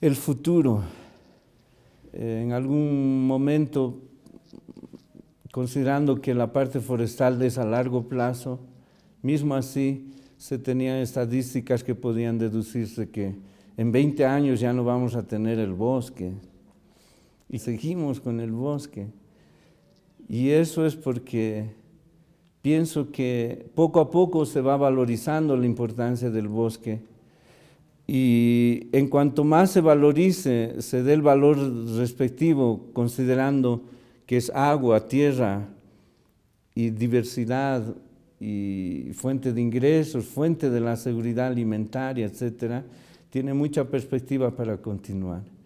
el futuro. Eh, en algún momento, considerando que la parte forestal es a largo plazo, mismo así se tenían estadísticas que podían deducirse que en 20 años ya no vamos a tener el bosque. Y seguimos con el bosque. Y eso es porque pienso que poco a poco se va valorizando la importancia del bosque. Y en cuanto más se valorice, se dé el valor respectivo, considerando que es agua, tierra y diversidad y fuente de ingresos, fuente de la seguridad alimentaria, etcétera, tiene mucha perspectiva para continuar.